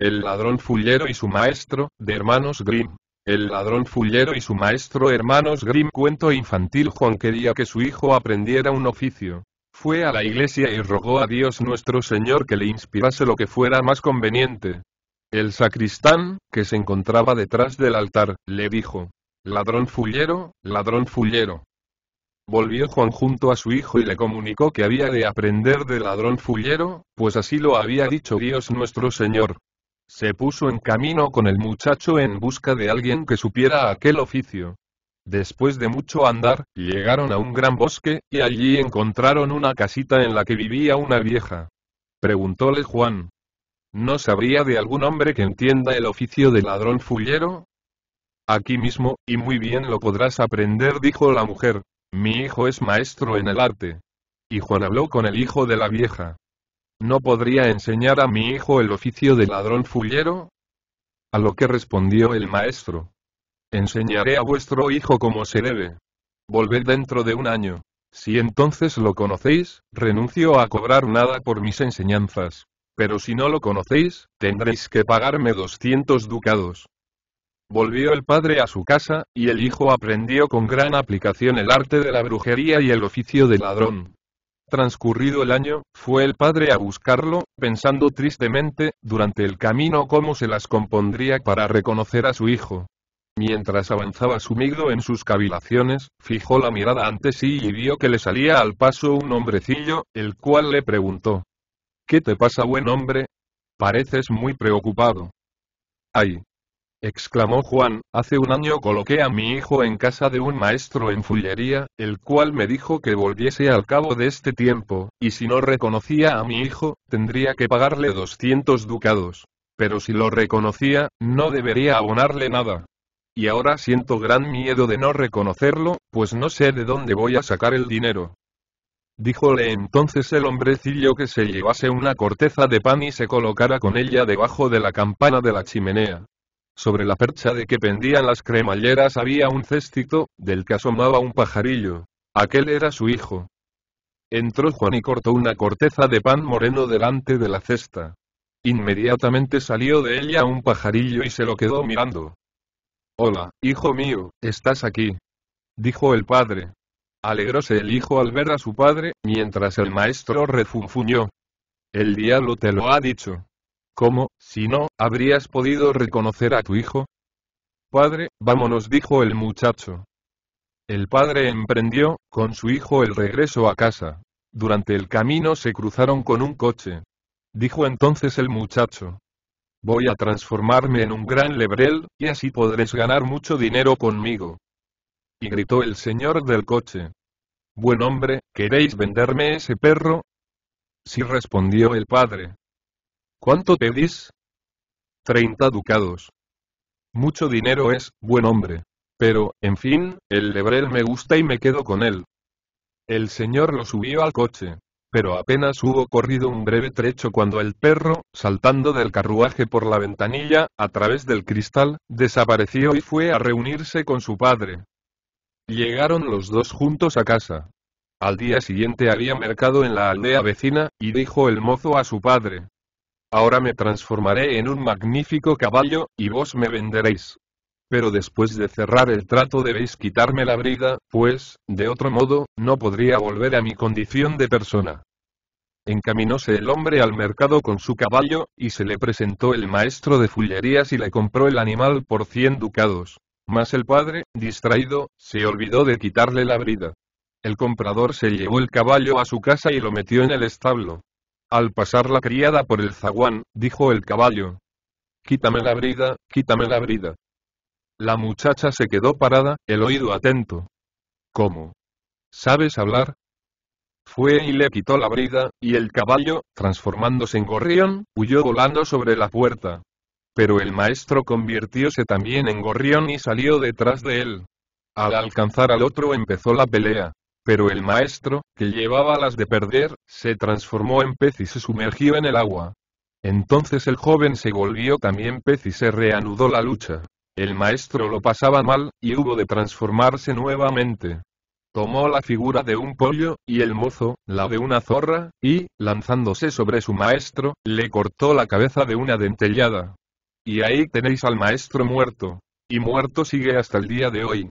El ladrón fullero y su maestro, de Hermanos Grimm. El ladrón fullero y su maestro Hermanos Grimm cuento infantil Juan quería que su hijo aprendiera un oficio. Fue a la iglesia y rogó a Dios nuestro Señor que le inspirase lo que fuera más conveniente. El sacristán, que se encontraba detrás del altar, le dijo, Ladrón fullero, ladrón fullero. Volvió Juan junto a su hijo y le comunicó que había de aprender de ladrón fullero, pues así lo había dicho Dios nuestro Señor. Se puso en camino con el muchacho en busca de alguien que supiera aquel oficio. Después de mucho andar, llegaron a un gran bosque, y allí encontraron una casita en la que vivía una vieja. Preguntóle Juan. ¿No sabría de algún hombre que entienda el oficio de ladrón fullero? Aquí mismo, y muy bien lo podrás aprender, dijo la mujer. Mi hijo es maestro en el arte. Y Juan habló con el hijo de la vieja. ¿No podría enseñar a mi hijo el oficio de ladrón fullero? A lo que respondió el maestro. Enseñaré a vuestro hijo como se debe. Volved dentro de un año. Si entonces lo conocéis, renuncio a cobrar nada por mis enseñanzas. Pero si no lo conocéis, tendréis que pagarme 200 ducados. Volvió el padre a su casa, y el hijo aprendió con gran aplicación el arte de la brujería y el oficio de ladrón. Transcurrido el año, fue el padre a buscarlo, pensando tristemente, durante el camino cómo se las compondría para reconocer a su hijo. Mientras avanzaba sumido en sus cavilaciones, fijó la mirada ante sí y vio que le salía al paso un hombrecillo, el cual le preguntó. ¿Qué te pasa, buen hombre? Pareces muy preocupado. Ay, exclamó Juan, hace un año coloqué a mi hijo en casa de un maestro en fullería, el cual me dijo que volviese al cabo de este tiempo, y si no reconocía a mi hijo, tendría que pagarle 200 ducados. Pero si lo reconocía, no debería abonarle nada. Y ahora siento gran miedo de no reconocerlo, pues no sé de dónde voy a sacar el dinero. Díjole entonces el hombrecillo que se llevase una corteza de pan y se colocara con ella debajo de la campana de la chimenea. Sobre la percha de que pendían las cremalleras había un cestito, del que asomaba un pajarillo. Aquel era su hijo. Entró Juan y cortó una corteza de pan moreno delante de la cesta. Inmediatamente salió de ella un pajarillo y se lo quedó mirando. Hola, hijo mío, estás aquí. Dijo el padre. Alegróse el hijo al ver a su padre, mientras el maestro refunfuñó. El diablo te lo ha dicho. ¿Cómo, si no, habrías podido reconocer a tu hijo? Padre, vámonos, dijo el muchacho. El padre emprendió, con su hijo, el regreso a casa. Durante el camino se cruzaron con un coche. Dijo entonces el muchacho. Voy a transformarme en un gran lebrel, y así podréis ganar mucho dinero conmigo. Y gritó el señor del coche. Buen hombre, ¿queréis venderme ese perro? Sí respondió el padre, ¿Cuánto pedís? Treinta ducados. Mucho dinero es, buen hombre. Pero, en fin, el lebrel me gusta y me quedo con él. El señor lo subió al coche. Pero apenas hubo corrido un breve trecho cuando el perro, saltando del carruaje por la ventanilla, a través del cristal, desapareció y fue a reunirse con su padre. Llegaron los dos juntos a casa. Al día siguiente había mercado en la aldea vecina, y dijo el mozo a su padre, ahora me transformaré en un magnífico caballo, y vos me venderéis. Pero después de cerrar el trato debéis quitarme la brida, pues, de otro modo, no podría volver a mi condición de persona. Encaminóse el hombre al mercado con su caballo, y se le presentó el maestro de fullerías y le compró el animal por cien ducados. Mas el padre, distraído, se olvidó de quitarle la brida. El comprador se llevó el caballo a su casa y lo metió en el establo. Al pasar la criada por el zaguán, dijo el caballo. Quítame la brida, quítame la brida. La muchacha se quedó parada, el oído atento. ¿Cómo? ¿Sabes hablar? Fue y le quitó la brida, y el caballo, transformándose en gorrión, huyó volando sobre la puerta. Pero el maestro convirtióse también en gorrión y salió detrás de él. Al alcanzar al otro empezó la pelea pero el maestro, que llevaba las de perder, se transformó en pez y se sumergió en el agua. Entonces el joven se volvió también pez y se reanudó la lucha. El maestro lo pasaba mal, y hubo de transformarse nuevamente. Tomó la figura de un pollo, y el mozo, la de una zorra, y, lanzándose sobre su maestro, le cortó la cabeza de una dentellada. Y ahí tenéis al maestro muerto. Y muerto sigue hasta el día de hoy.